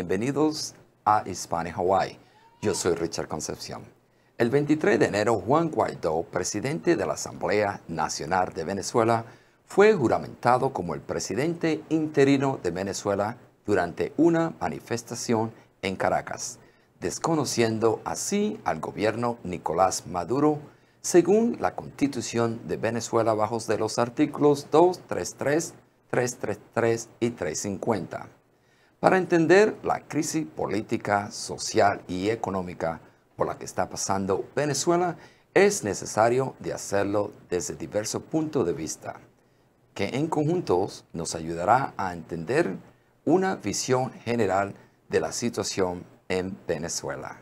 Bienvenidos a Hispanic Hawaii. Yo soy Richard Concepción. El 23 de enero, Juan Guaidó, presidente de la Asamblea Nacional de Venezuela, fue juramentado como el presidente interino de Venezuela durante una manifestación en Caracas, desconociendo así al gobierno Nicolás Maduro, según la Constitución de Venezuela bajo los artículos 233, 333 y 350 para entender la crisis política, social y económica por la que está pasando Venezuela, es necesario de hacerlo desde diversos puntos de vista, que en conjuntos nos ayudará a entender una visión general de la situación en Venezuela.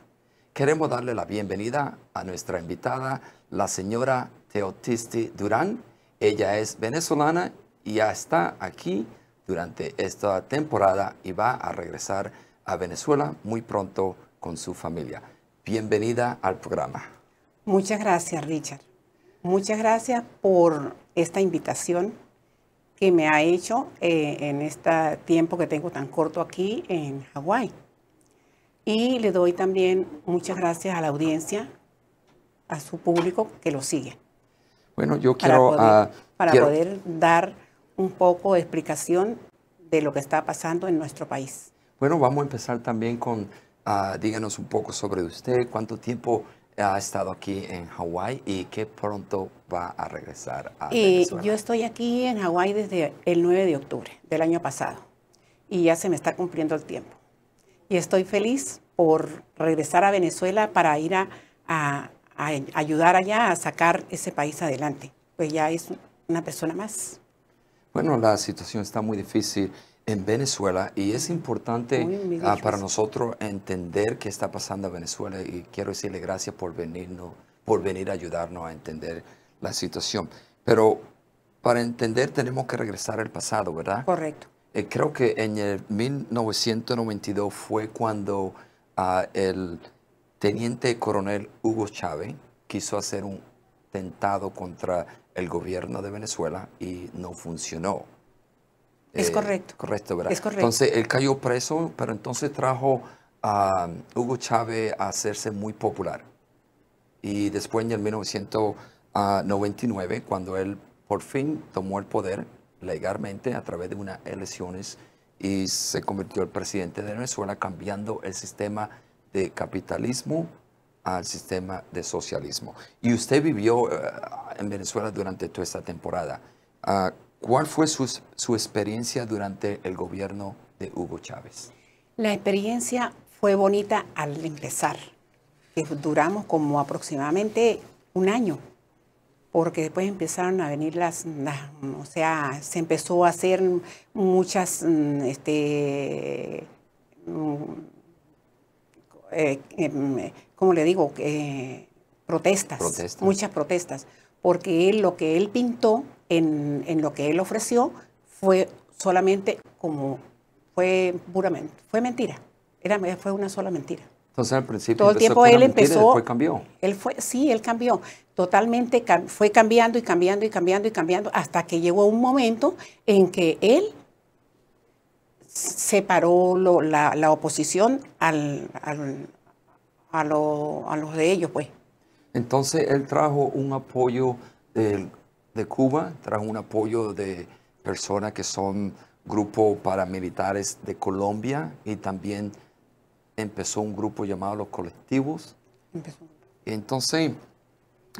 Queremos darle la bienvenida a nuestra invitada, la señora Teotisti Durán. Ella es venezolana y ya está aquí durante esta temporada y va a regresar a Venezuela muy pronto con su familia. Bienvenida al programa. Muchas gracias, Richard. Muchas gracias por esta invitación que me ha hecho eh, en este tiempo que tengo tan corto aquí en Hawái. Y le doy también muchas gracias a la audiencia, a su público que lo sigue. Bueno, yo quiero... Ah, para poder dar un poco de explicación de lo que está pasando en nuestro país. Bueno, vamos a empezar también con, ah, díganos un poco sobre usted, cuánto tiempo ha estado aquí en Hawái y qué pronto va a regresar a Venezuela. Yo estoy aquí en Hawái desde el 9 de octubre del año pasado y ya se me está cumpliendo el tiempo. Y estoy feliz por regresar a Venezuela para ir a, a ayudar allá a sacar ese país adelante. Pues ya es una persona más. Bueno, la situación está muy difícil en Venezuela y es importante ah, para nosotros entender qué está pasando en Venezuela y quiero decirle gracias por, venirnos, por venir a ayudarnos a entender la situación. Pero para entender tenemos que regresar al pasado, ¿verdad? Correcto. Eh, creo que en el 1992 fue cuando ah, el teniente coronel Hugo Chávez quiso hacer un tentado contra el gobierno de Venezuela y no funcionó. Es eh, correcto. Correcto, ¿verdad? Entonces él cayó preso, pero entonces trajo a um, Hugo Chávez a hacerse muy popular. Y después en el 1999, cuando él por fin tomó el poder legalmente a través de unas elecciones y se convirtió en presidente de Venezuela, cambiando el sistema de capitalismo al sistema de socialismo. Y usted vivió eh, en Venezuela durante toda esta temporada. Ah, ¿Cuál fue su, su experiencia durante el gobierno de Hugo Chávez? La experiencia fue bonita al empezar. Eh, duramos como aproximadamente un año, porque después empezaron a venir las, las o sea, se empezó a hacer muchas, mm, este, mm, como eh, mm, ¿cómo le digo? protestas, muchas protestas, porque lo que él pintó, en, lo que él ofreció, fue solamente como, fue puramente, fue mentira, Era, fue una sola mentira. Entonces al principio todo el tiempo él empezó, después Él fue, sí, él cambió, totalmente fue cambiando y cambiando y cambiando y cambiando hasta que llegó un momento en que él separó la, oposición al, a, los de ellos, pues. Entonces él trajo un apoyo de, Cuba, trajo un apoyo de personas que son grupos paramilitares de Colombia y también empezó un grupo llamado Los Colectivos. Entonces,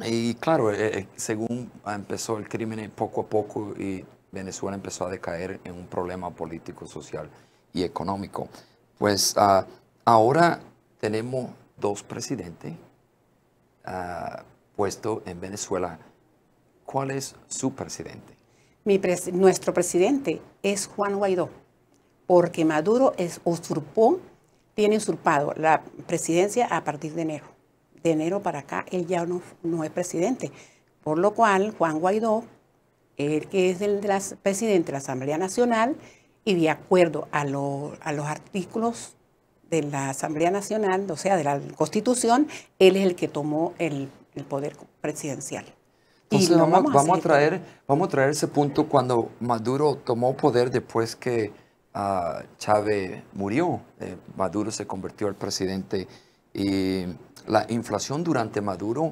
y claro, eh, eh, según empezó el crimen poco a poco y Venezuela empezó a decaer en un problema político, social y económico. Pues ah, ahora tenemos dos presidentes ah, Puesto puestos en Venezuela. ¿Cuál es su presidente? nuestro presidente es Juan Guaidó, porque Maduro es usurpó, tiene usurpado la presidencia a partir de enero. De enero para acá él ya no, no es presidente, por lo cual Juan Guaidó él eh, el que es el presidente de la Asamblea Nacional, y de acuerdo a, los artículos de la Asamblea Nacional, o sea, de la Constitución, él es el que tomó el, poder presidencial. Entonces vamos, a traer, este vamos a traer ese punto cuando Maduro tomó poder después que ah, Chávez murió. Eh, Maduro se convirtió al presidente y la inflación durante Maduro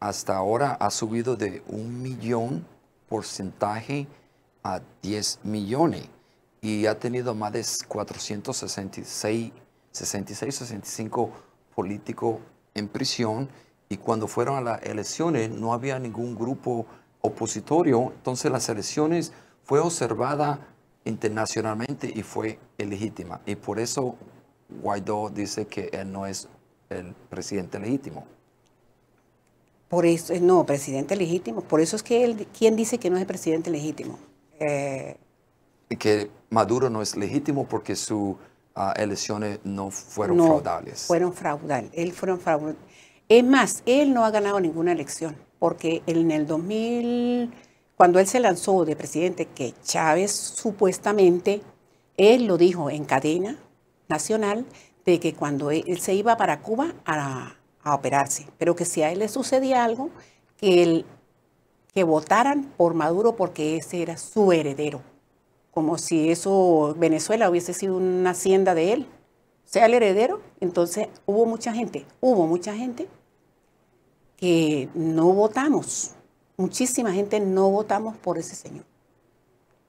hasta ahora ha subido de un millón porcentaje a 10 millones y ha tenido más de 466, 66, 65 políticos en prisión y cuando fueron a las elecciones no había ningún grupo opositorio, entonces las elecciones fue observada internacionalmente y fue legítima y por eso Guaidó dice que él no es el presidente legítimo. Por eso, eh, no, presidente legítimo. Por eso es que él, ¿quién dice que no es el presidente legítimo? Eh, que Maduro no es legítimo porque sus ah, elecciones no fueron fraudales. fueron fraudales. Él fueron fraudales. Es más, él no ha ganado ninguna elección porque en el 2000, cuando él se lanzó de presidente, que Chávez supuestamente, él lo dijo en cadena nacional, de que cuando él se iba para Cuba a a operarse, pero que si a él le sucedía algo, que, él, que votaran por Maduro porque ese era su heredero, como si eso Venezuela hubiese sido una hacienda de él, sea el heredero. Entonces hubo mucha gente, hubo mucha gente que no votamos, muchísima gente no votamos por ese señor.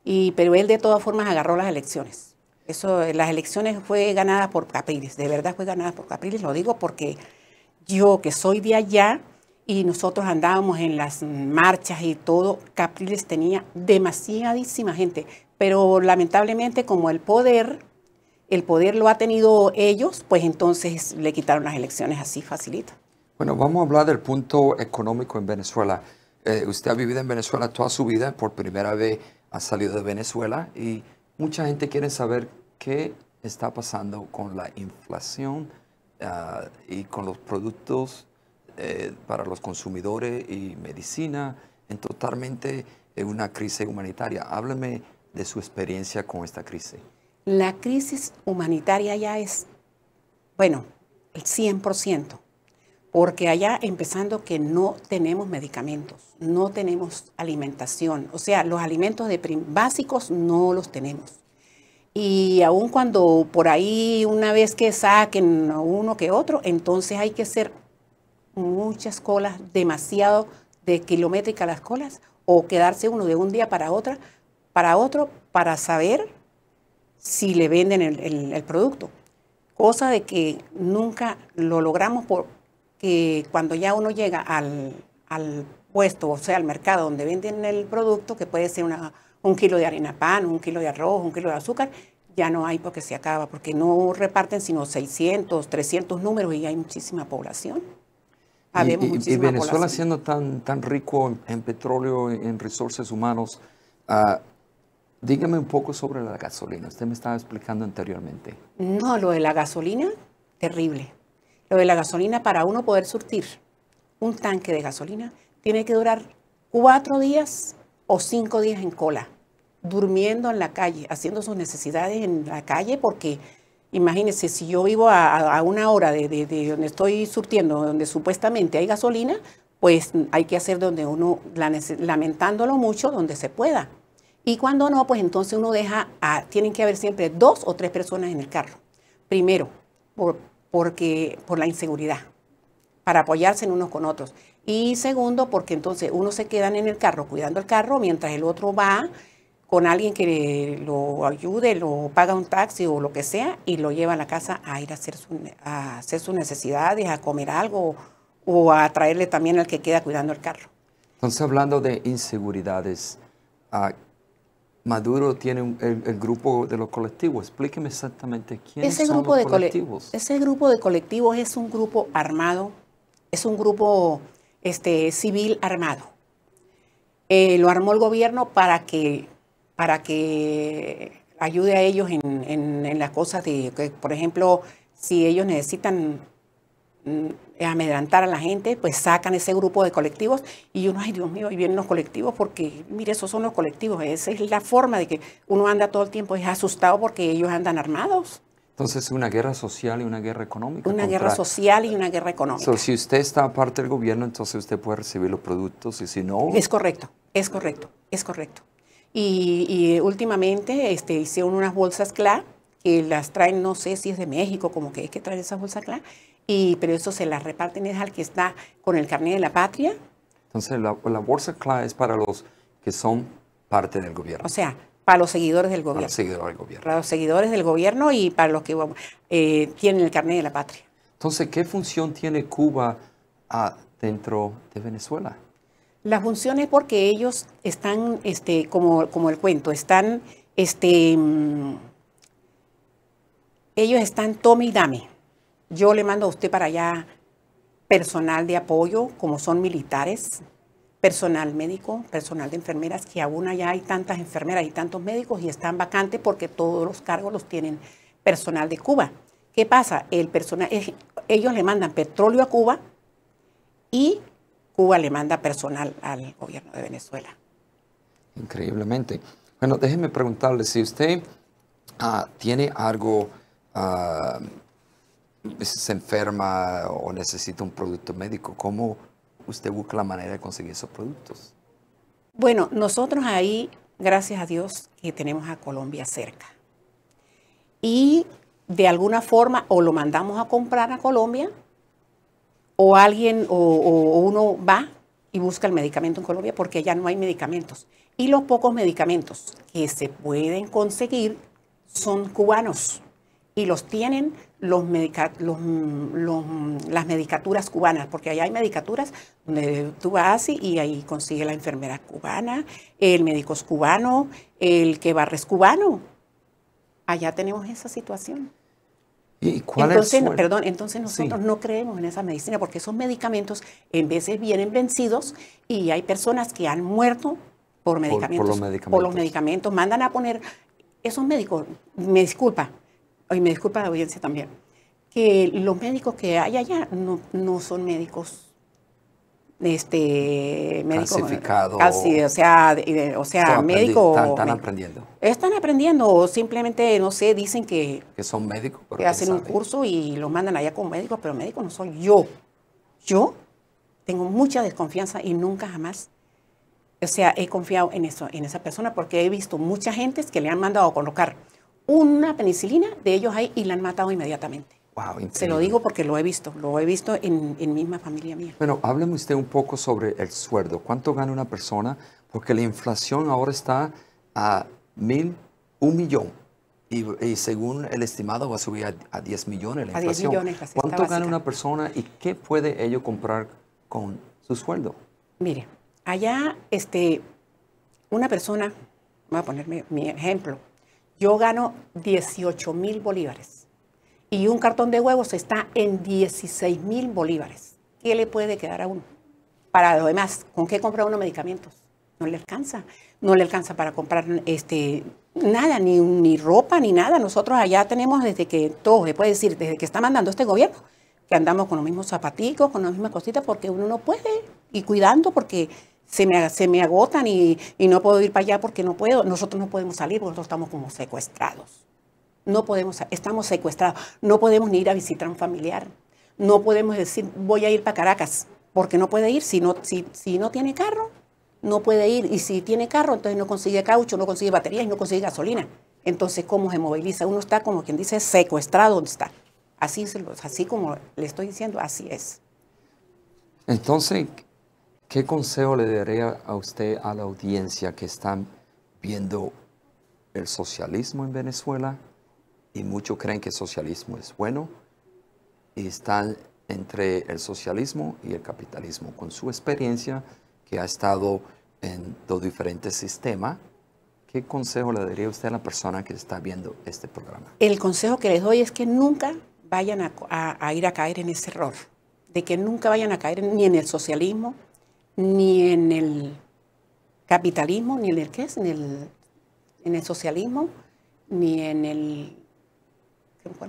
Y, pero él de todas formas agarró las elecciones. Eso, las elecciones fue ganadas por Capriles, de verdad fue ganada por Capriles, lo digo porque yo que soy de allá y nosotros andábamos en las marchas y todo, Capriles tenía demasiadísima gente, pero lamentablemente como el poder, el poder lo ha tenido ellos, pues entonces le quitaron las elecciones así facilita. Bueno, vamos a hablar del punto económico en Venezuela. Eh, usted ha vivido en Venezuela toda su vida, por primera vez ha salido de Venezuela y mucha gente quiere saber qué está pasando con la inflación Ah, y con los productos eh, para los consumidores y medicina en totalmente una crisis humanitaria. Háblame de su experiencia con esta crisis. La crisis humanitaria ya es, bueno, el 100%, porque allá empezando que no tenemos medicamentos, no tenemos alimentación, o sea, los alimentos de básicos no los tenemos. Y aun cuando por ahí una vez que saquen uno que otro, entonces hay que hacer muchas colas, demasiado de kilométricas las colas, o quedarse uno de un día para otra, para otro, para saber si le venden el, producto. Cosa de que nunca lo logramos porque cuando ya uno llega al, al puesto, o sea, al mercado donde venden el producto, que puede ser una un kilo de harina pan, un kilo de arroz, un kilo de azúcar, ya no hay porque se acaba, porque no reparten sino 600, 300 números y hay muchísima población. y, Venezuela siendo tan, tan rico en, petróleo, en recursos humanos, ah, dígame un poco sobre la gasolina. Usted me estaba explicando anteriormente. No, lo de la gasolina, terrible. Lo de la gasolina, para uno poder surtir un tanque de gasolina, tiene que durar cuatro días o cinco días en cola, durmiendo en la calle, haciendo sus necesidades en la calle, porque imagínense, si yo vivo a, una hora de, donde estoy surtiendo, donde supuestamente hay gasolina, pues hay que hacer donde uno, lamentándolo mucho, donde se pueda. Y cuando no, pues entonces uno deja, tienen que haber siempre dos o tres personas en el carro. Primero, por, porque, por la inseguridad, para apoyarse en unos con otros. Y segundo, porque entonces uno se queda en el carro cuidando el carro mientras el otro va con alguien que lo ayude, lo paga un taxi o lo que sea y lo lleva a la casa a ir a hacer, hacer sus necesidades, a comer algo o a traerle también al que queda cuidando el carro. Entonces, hablando de inseguridades, ah, Maduro tiene el, grupo de los colectivos. Explíqueme exactamente quiénes ese grupo de colectivos. ese grupo de colectivos es un grupo armado, es un grupo este, civil armado. Eh, lo armó el gobierno para que, para que ayude a ellos en, en, las cosas de, que, por ejemplo, si ellos necesitan mm, amedrantar a la gente, pues sacan ese grupo de colectivos y uno, ay Dios mío, y vienen los colectivos porque, mire, esos son los colectivos, esa es la forma de que uno anda todo el tiempo, es asustado porque ellos andan armados. Entonces, una guerra social y una guerra económica. Una guerra social y una guerra económica. si usted está parte del gobierno, entonces usted puede recibir los productos y si no... Es correcto, es correcto, es correcto. Y, últimamente este, hicieron unas bolsas CLA, que las traen, no sé si es de México, como que es que traen esas bolsas CLA, y, pero eso se las reparten es al que está con el carnet de la patria. Entonces, la, la bolsa CLA es para los que son parte del gobierno. O sea, para los seguidores del gobierno. Para los seguidores del gobierno. y para los que eh, tienen el carnet de la patria. Entonces, ¿qué función tiene Cuba ah, dentro de Venezuela? La función es porque ellos están, este, como, como el cuento, están, este, mm, ellos están tome y dame. Yo le mando a usted para allá personal de apoyo, como son militares, personal médico, personal de enfermeras, que aún allá hay tantas enfermeras y tantos médicos y están vacantes porque todos los cargos los tienen personal de Cuba. ¿Qué pasa? El personal, ellos le mandan petróleo a Cuba y Cuba le manda personal al gobierno de Venezuela. Increíblemente. Bueno, déjeme preguntarle si usted ah, tiene algo, ah, se enferma o necesita un producto médico, ¿cómo usted busca la manera de conseguir esos productos. Bueno, nosotros ahí, gracias a Dios, que tenemos a Colombia cerca. Y de alguna forma o lo mandamos a comprar a Colombia o alguien o, uno va y busca el medicamento en Colombia porque ya no hay medicamentos. Y los pocos medicamentos que se pueden conseguir son cubanos y los tienen los, las medicaturas cubanas, porque allá hay medicaturas donde tú vas y ahí consigue la enfermera cubana, el médico es cubano, el que barres es cubano. Allá tenemos esa situación. ¿Y cuál entonces, perdón, entonces nosotros no creemos en esa medicina porque esos medicamentos en veces vienen vencidos y hay personas que han muerto por medicamentos. por los medicamentos. Por los medicamentos. Mandan a poner, esos médicos, me disculpa, y me disculpa la audiencia también, que los médicos que hay allá no, son médicos este médico así o sea médicos... o sea están están, aprendiendo están aprendiendo o simplemente no sé dicen que que son médicos que hacen un curso y lo mandan allá como médico, pero médico no soy yo yo tengo mucha desconfianza y nunca jamás o sea he confiado en eso en esa persona porque he visto mucha gente que le han mandado a colocar una penicilina, de ellos hay y la han matado inmediatamente. Wow, Se lo digo porque lo he visto, lo he visto en, en misma familia mía. Bueno, hábleme usted un poco sobre el sueldo. ¿Cuánto gana una persona? Porque la inflación ahora está a mil, un millón. Y, según el estimado va a subir a, 10 millones la a inflación. millones, ¿Cuánto gana una persona y qué puede ello comprar con su sueldo? Mire, allá este, una persona, voy a ponerme mi ejemplo, yo gano 18 mil bolívares y un cartón de huevos está en 16 mil bolívares. ¿Qué le puede quedar a uno? Para lo demás, ¿con qué compra uno medicamentos? No le alcanza. No le alcanza para comprar este, nada, ni, ni ropa, ni nada. Nosotros allá tenemos desde que todo, se puede decir, desde que está mandando este gobierno, que andamos con los mismos zapaticos, con las mismas cositas, porque uno no puede. Y cuidando, porque se me, agotan y, no puedo ir para allá porque no puedo. Nosotros no podemos salir porque nosotros estamos como secuestrados. No podemos, estamos secuestrados. No podemos ni ir a visitar a un familiar. No podemos decir, voy a ir para Caracas, porque no puede ir. Si no, si, si no tiene carro, no puede ir. Y si tiene carro, entonces no consigue caucho, no consigue baterías y no consigue gasolina. Entonces, ¿cómo se moviliza? Uno está, como quien dice, secuestrado ¿dónde está. Así, así como le estoy diciendo, así es. Entonces, ¿Qué consejo le daría a usted a la audiencia que están viendo el socialismo en Venezuela y muchos creen que el socialismo es bueno y están entre el socialismo y el capitalismo con su experiencia que ha estado en dos diferentes sistemas? ¿Qué consejo le daría usted a la persona que está viendo este programa? El consejo que les doy es que nunca vayan a ir a caer en ese error, de que nunca vayan a caer ni en el socialismo ni en el capitalismo, ni en el qué es, en el, socialismo, ni en el...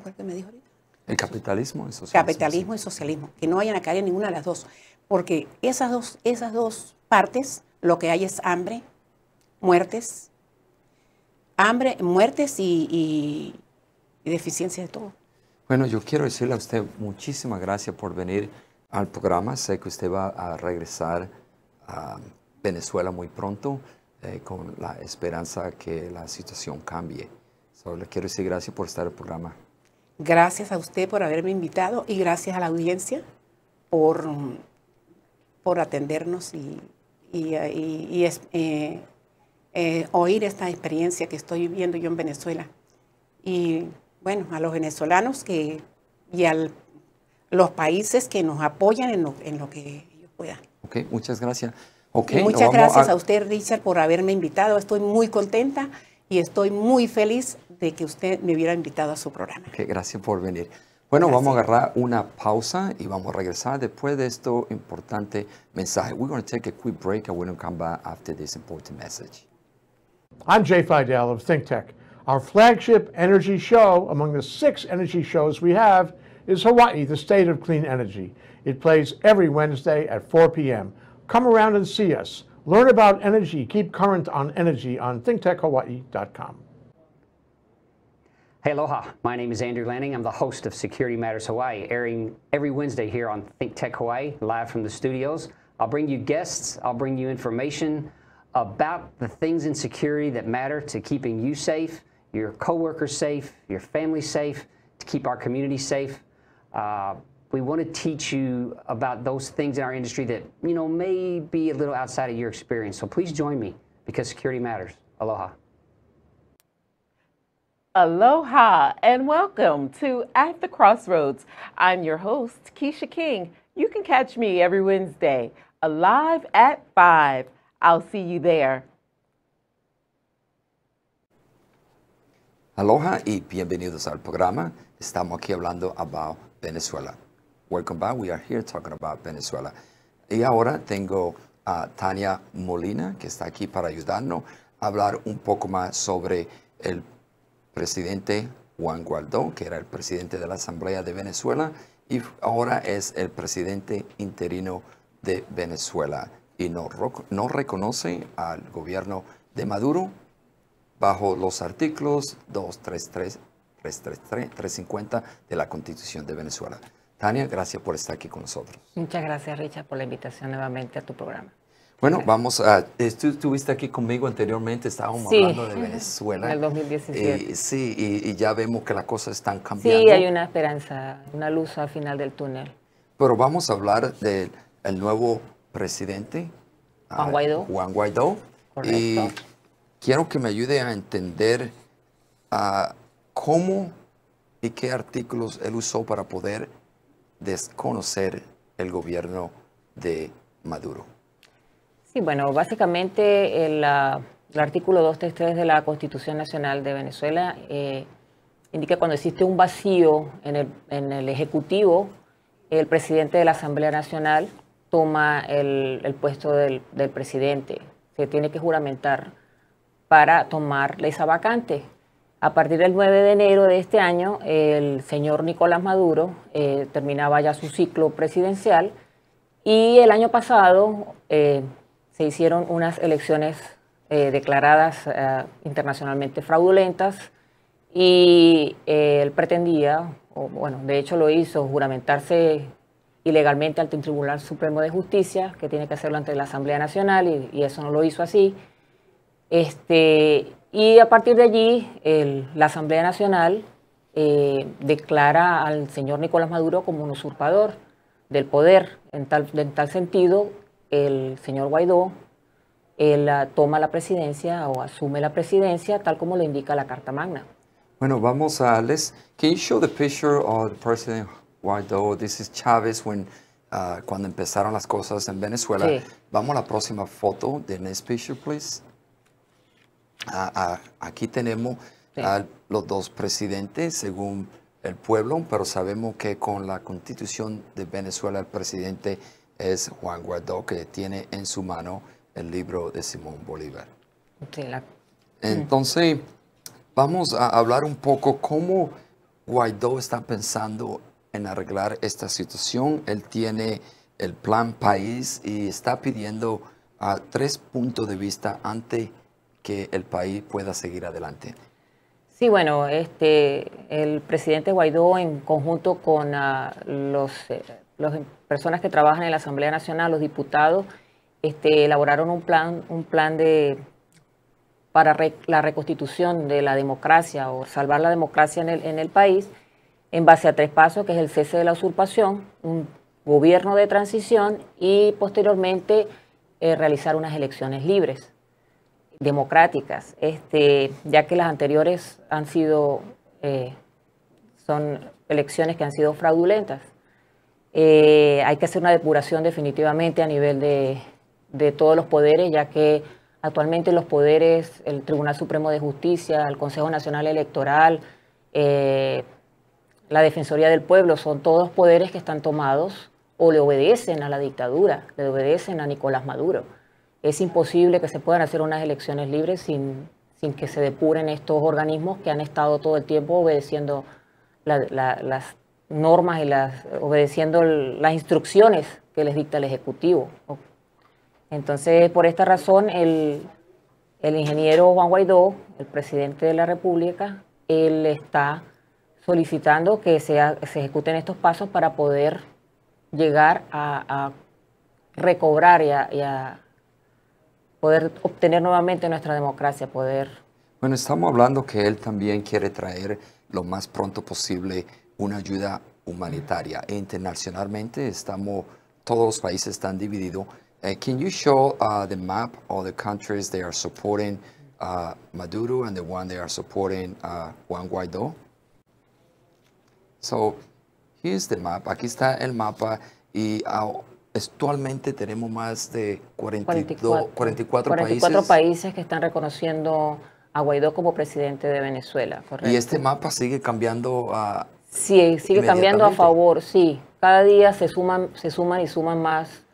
el que me dijo ahorita? El capitalismo y socialismo. Capitalismo y socialismo, que no haya a ninguna de las dos, porque esas dos, esas dos partes lo que hay es hambre, muertes, hambre, muertes y, y, y deficiencia de todo. Bueno, yo quiero decirle a usted muchísimas gracias por venir al programa. Sé que usted va a regresar Venezuela muy pronto, eh, con la esperanza que la situación cambie. Solo le quiero decir gracias por estar en el programa. Gracias a usted por haberme invitado y gracias a la audiencia por, por atendernos y, eh, eh, oír esta experiencia que estoy viviendo yo en Venezuela. Y bueno, a los venezolanos que, y a los países que nos apoyan en lo, en lo que ellos puedan. Ok, muchas gracias. Okay, muchas gracias a... usted, Richard, por haberme invitado. Estoy muy contenta y estoy muy feliz de que usted me hubiera invitado a su programa. Ok, gracias por venir. Bueno, vamos a agarrar una pausa y vamos a regresar después de este importante mensaje. We're going to take a quick break and we'll come back after this important message. I'm Jay Fidel of ThinkTech. Our flagship energy show, among the six energy shows we have, is Hawaii, the state of clean energy. It plays every Wednesday at 4 p.m. Come around and see us. Learn about energy. Keep current on energy on thinktechhawaii.com. Hey, aloha. My name is Andrew Lanning. I'm the host of Security Matters Hawaii, airing every Wednesday here on Think Tech Hawaii, live from the studios. I'll bring you guests, I'll bring you information about the things in security that matter to keeping you safe, your coworkers safe, your family safe, to keep our community safe, uh, we want to teach you about those things in our industry that, you know, may be a little outside of your experience. So please join me because security matters. Aloha. Aloha and welcome to At the Crossroads. I'm your host, Keisha King. You can catch me every Wednesday, alive at 5. I'll see you there. Aloha y bienvenidos al programa. Estamos aquí hablando about Venezuela. Welcome back. We are here talking about Venezuela. Y ahora tengo a Tania Molina, que está aquí para ayudarnos a hablar un poco más sobre el presidente Juan Guaidó, que era el presidente de la Asamblea de Venezuela y ahora es el presidente interino de Venezuela y no, no reconoce al gobierno de Maduro bajo los artículos 233 350 de la Constitución de Venezuela. Tania, gracias por estar aquí con nosotros. Muchas gracias, Richard, por la invitación nuevamente a tu programa. Bueno, vamos a. Tú estuviste aquí conmigo anteriormente, estábamos hablando de Venezuela. En el 2017. sí, y, ya vemos que las cosas están cambiando. Sí, hay una esperanza, una luz al final del túnel. Pero vamos a hablar del nuevo presidente, ah, Juan Guaidó. Juan Guaidó. Correcto. Y quiero que me ayude a entender. a. Ah, cómo y qué artículos él usó para poder desconocer el gobierno de Maduro. Sí, bueno, básicamente el, ah, artículo 233 de la Constitución Nacional de Venezuela eh, indica cuando existe un vacío en el, en el, Ejecutivo, el presidente de la Asamblea Nacional toma el, puesto del, del presidente. Se tiene que juramentar para tomar esa vacante. A partir del 9 de enero de este año, el señor Nicolás Maduro eh, terminaba ya su ciclo presidencial y el año pasado eh, se hicieron unas elecciones eh, declaradas internacionalmente fraudulentas y él pretendía, o, bueno, de hecho lo hizo, juramentarse ilegalmente ante el Tribunal Supremo de Justicia, que tiene que hacerlo ante la Asamblea Nacional, y, y eso no lo hizo así. Este, y a partir de allí, la Asamblea Nacional eh, declara al señor Nicolás Maduro como un usurpador del poder. En tal, en tal sentido, el señor Guaidó él ah, toma la presidencia o asume la presidencia tal como lo indica la Carta Magna. Bueno, vamos a, les can you show the picture of President Guaidó? This is Chávez when, ah, cuando empezaron las cosas en Venezuela. Vamos a la próxima foto, the next picture, please aquí tenemos a los dos presidentes según el pueblo, pero sabemos que con la constitución de Venezuela el presidente es Juan Guaidó, que tiene en su mano el libro de Simón Bolívar. Entonces, vamos a hablar un poco cómo Guaidó está pensando en arreglar esta situación. Él tiene el plan país y está pidiendo a tres puntos de vista ante que el país pueda seguir adelante. Sí, bueno, este, el presidente Guaidó, en conjunto con ah, las eh, em, personas que trabajan en la Asamblea Nacional, los diputados, este, elaboraron un plan, un plan de, para la reconstitución de la democracia o salvar la democracia en el, en el país en base a tres pasos, que es el cese de la usurpación, un gobierno de transición y posteriormente eh, realizar unas elecciones libres democráticas, este, ya que las anteriores han sido, eh, son elecciones que han sido fraudulentas. Eh, hay que hacer una depuración definitivamente a nivel de, todos los poderes, ya que actualmente los poderes, el Tribunal Supremo de Justicia, el Consejo Nacional Electoral, eh, la Defensoría del Pueblo, son todos poderes que están tomados o le obedecen a la dictadura, le obedecen a Nicolás Maduro. Es imposible que se puedan hacer unas elecciones libres sin, que se depuren estos organismos que han estado todo el tiempo obedeciendo las normas y las, obedeciendo las instrucciones que les dicta el Ejecutivo. Entonces, por esta razón, el, ingeniero Juan Guaidó, el presidente de la República, él está solicitando que se, se ejecuten estos pasos para poder llegar a, recobrar y a poder obtener nuevamente nuestra democracia, poder... Bueno, estamos hablando que él también quiere traer lo más pronto posible una ayuda humanitaria. E internacionalmente estamos, todos los países están divididos. Eh, can you show uh, the map of the countries they are supporting uh, Maduro and the one they are supporting uh, Juan Guaidó? So, here's the map. Aquí está el mapa y uh, Actualmente tenemos más de 42, 44, países. que están reconociendo a Guaidó como presidente de Venezuela, Y este mapa sigue cambiando a... Sí, sigue cambiando a favor, sí. Cada día se suman, se suman y suman más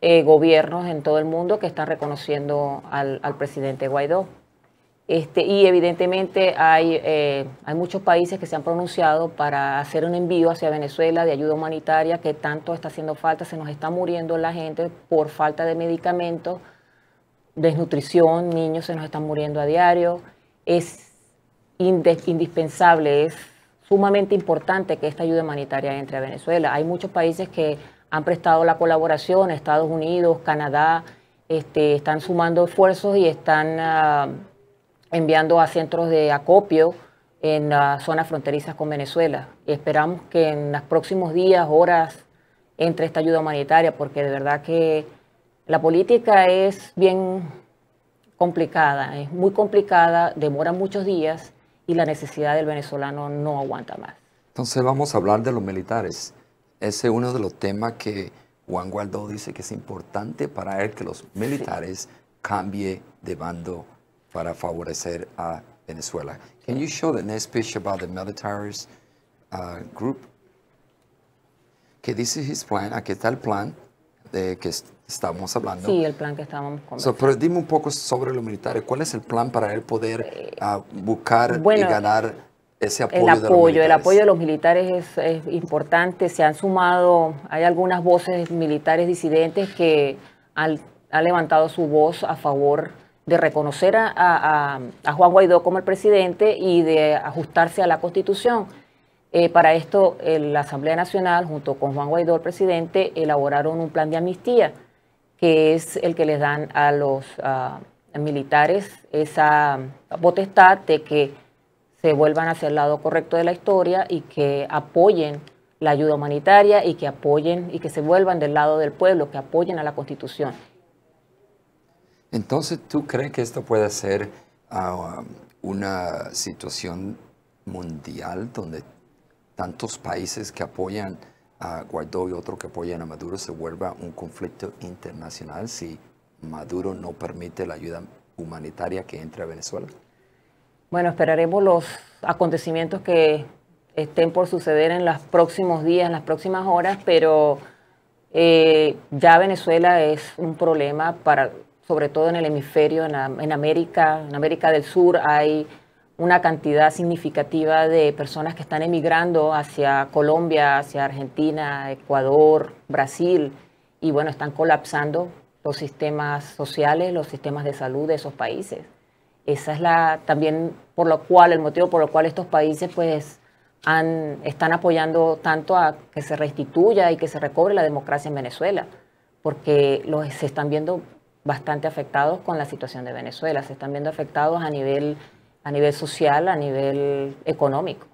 eh, gobiernos en todo el mundo que están reconociendo al, al presidente Guaidó. Este, y evidentemente hay, eh, hay muchos países que se han pronunciado para hacer un envío hacia Venezuela de ayuda humanitaria que tanto está haciendo falta, se nos está muriendo la gente por falta de medicamentos, desnutrición, niños se nos están muriendo a diario. Es indispensable, es sumamente importante que esta ayuda humanitaria entre a Venezuela. Hay muchos países que han prestado la colaboración, Estados Unidos, Canadá, este, están sumando esfuerzos y están... Ah, enviando a centros de acopio en las zonas fronterizas con Venezuela. Y esperamos que en los próximos días, horas, entre esta ayuda humanitaria, porque de verdad que la política es bien complicada, es muy complicada, demora muchos días y la necesidad del venezolano no aguanta más. Entonces vamos a hablar de los militares. Ese es uno de los temas que Juan Guaidó dice que es importante para él que los militares cambie de bando para favorecer a Venezuela. Can you show the next sobre about the military uh, group? Que this plan. Aquí está el plan de que estamos hablando. Sí, el plan que estábamos conversando. pero dime un poco sobre los militares. ¿Cuál es el plan para él poder ah, buscar y ganar ese apoyo? El apoyo, de los el apoyo de los militares es, importante. Se han sumado, hay algunas voces militares disidentes que han, levantado su voz a favor de reconocer a, Juan Guaidó como el presidente y de ajustarse a la Constitución. Eh, para esto, eh, la Asamblea Nacional, junto con Juan Guaidó, el presidente, elaboraron un plan de amnistía, que es el que les dan a los militares esa potestad de que se vuelvan hacia el lado correcto de la historia y que apoyen la ayuda humanitaria y que apoyen y que se vuelvan del lado del pueblo, que apoyen a la Constitución. Entonces, ¿tú crees que esto puede ser ah, una situación mundial donde tantos países que apoyan a Guaidó y otros que apoyan a Maduro se vuelva un conflicto internacional si Maduro no permite la ayuda humanitaria que entre a Venezuela? Bueno, esperaremos los acontecimientos que estén por suceder en los próximos días, en las próximas horas, pero eh, ya Venezuela es un problema para sobre todo en el hemisferio, en, América, en América del Sur hay una cantidad significativa de personas que están emigrando hacia Colombia, hacia Argentina, Ecuador, Brasil, y bueno, están colapsando los sistemas sociales, los sistemas de salud de esos países. Esa es la también por lo cual, el motivo por lo cual estos países pues han, están apoyando tanto a que se restituya y que se recobre la democracia en Venezuela, porque los, se están viendo bastante afectados con la situación de Venezuela, se están viendo afectados a nivel, a nivel social, a nivel económico.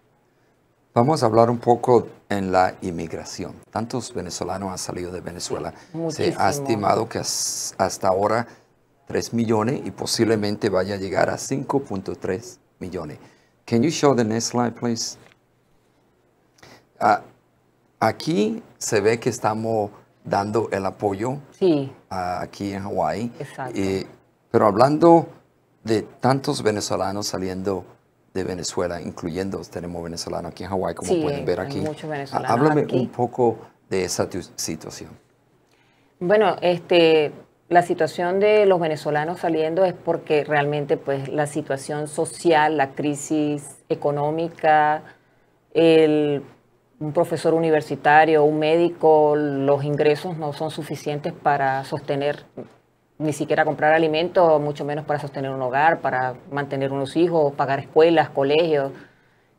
Vamos a hablar un poco en la inmigración. Tantos venezolanos han salido de Venezuela. Se ha estimado que hasta ahora 3 millones y posiblemente vaya a llegar a 5.3 millones. Can you show the next slide, please? Ah, aquí se ve que estamos dando el apoyo sí. aquí en Hawái. Eh, pero hablando de tantos venezolanos saliendo de Venezuela, incluyendo tenemos venezolanos aquí en Hawái, como pueden ver aquí. Ah, háblame un poco de esa situación. Bueno, este, la situación de los venezolanos saliendo es porque realmente pues, la situación social, la crisis económica, el un profesor universitario, un médico, los ingresos no son suficientes para sostener ni siquiera comprar alimentos, mucho menos para sostener un hogar, para mantener unos hijos, pagar escuelas, colegios.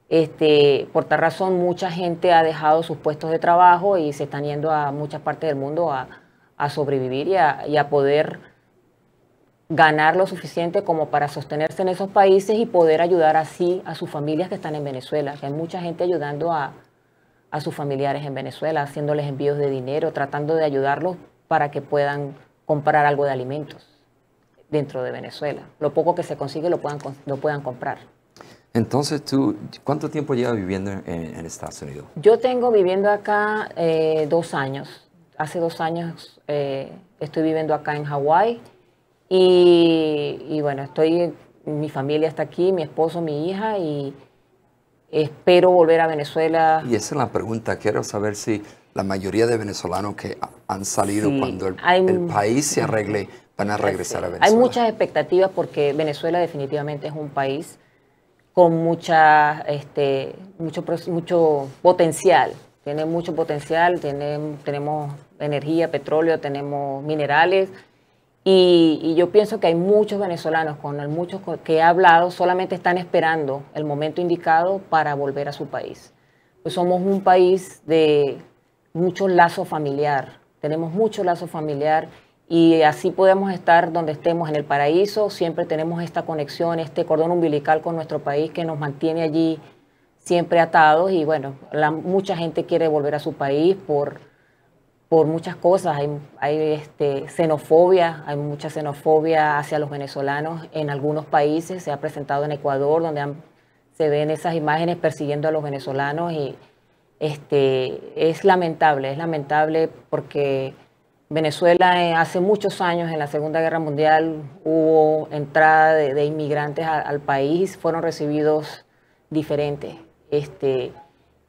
Este, por tal razón, mucha gente ha dejado sus puestos de trabajo y se están yendo a muchas partes del mundo a, sobrevivir y a, y a, poder ganar lo suficiente como para sostenerse en esos países y poder ayudar así a sus familias que están en Venezuela. hay mucha gente ayudando a, a sus familiares en Venezuela, haciéndoles envíos de dinero, tratando de ayudarlos para que puedan comprar algo de alimentos dentro de Venezuela. Lo poco que se consigue lo puedan, lo puedan comprar. Entonces, ¿tú cuánto tiempo llevas viviendo en, Estados Unidos? Yo tengo viviendo acá eh, dos años. Hace dos años eh, estoy viviendo acá en Hawái y, y, bueno, estoy, mi familia está aquí, mi esposo, mi hija y espero volver a Venezuela. Y esa es la pregunta, quiero saber si la mayoría de venezolanos que han salido cuando el, país se arregle van a regresar a Venezuela. Hay muchas expectativas porque Venezuela definitivamente es un país con mucha, este, mucho, mucho potencial. Tiene mucho potencial, tiene, tenemos energía, petróleo, tenemos minerales, y, yo pienso que hay muchos venezolanos con muchos que he hablado solamente están esperando el momento indicado para volver a su país. Pues somos un país de mucho lazo familiar, tenemos mucho lazo familiar y así podemos estar donde estemos en el paraíso, siempre tenemos esta conexión, este cordón umbilical con nuestro país que nos mantiene allí siempre atados y bueno, mucha gente quiere volver a su país por por muchas cosas. Hay, este, xenofobia, hay mucha xenofobia hacia los venezolanos en algunos países. Se ha presentado en Ecuador, donde se ven esas imágenes persiguiendo a los venezolanos y este, es lamentable, es lamentable porque Venezuela eh, hace muchos años, en la Segunda Guerra Mundial, hubo entrada de, inmigrantes al país, fueron recibidos diferentes. Este,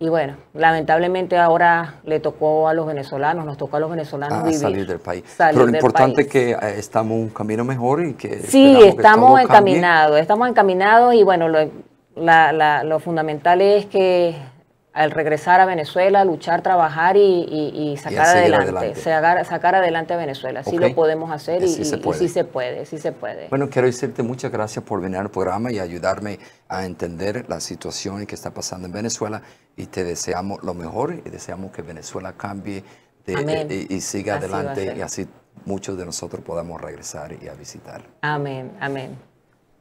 y bueno, lamentablemente ahora le tocó a los venezolanos, nos tocó a los venezolanos ah, vivir, salir del país. Pero lo importante es que eh, estamos en un camino mejor y que... Sí, estamos encaminados, estamos encaminados y bueno, lo, lo fundamental es que al regresar a Venezuela, luchar, trabajar y, sacar adelante, Sacar, adelante a Venezuela. Sí lo podemos hacer y, sí se puede, sí se puede. Bueno, quiero decirte muchas gracias por venir al programa y ayudarme a entender la situación que está pasando en Venezuela y te deseamos lo mejor y deseamos que Venezuela cambie eh, y siga adelante y así muchos de nosotros podamos regresar y a visitar. Amén, amén.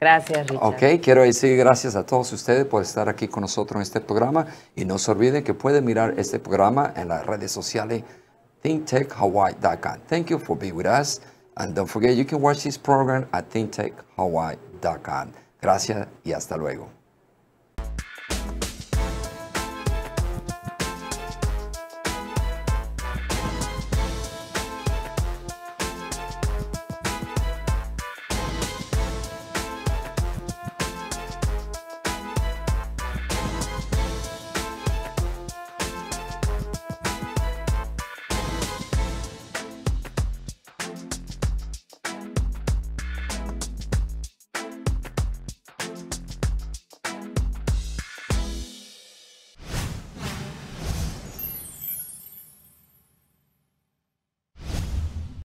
Gracias, Richard. Ok, quiero decir gracias a todos ustedes por estar aquí con nosotros en este programa y no se olviden que pueden mirar este programa en las redes sociales thinktechhawaii.com. Thank you for being with us and don't forget you can watch this program at thinktechhawaii.com. Gracias y hasta luego.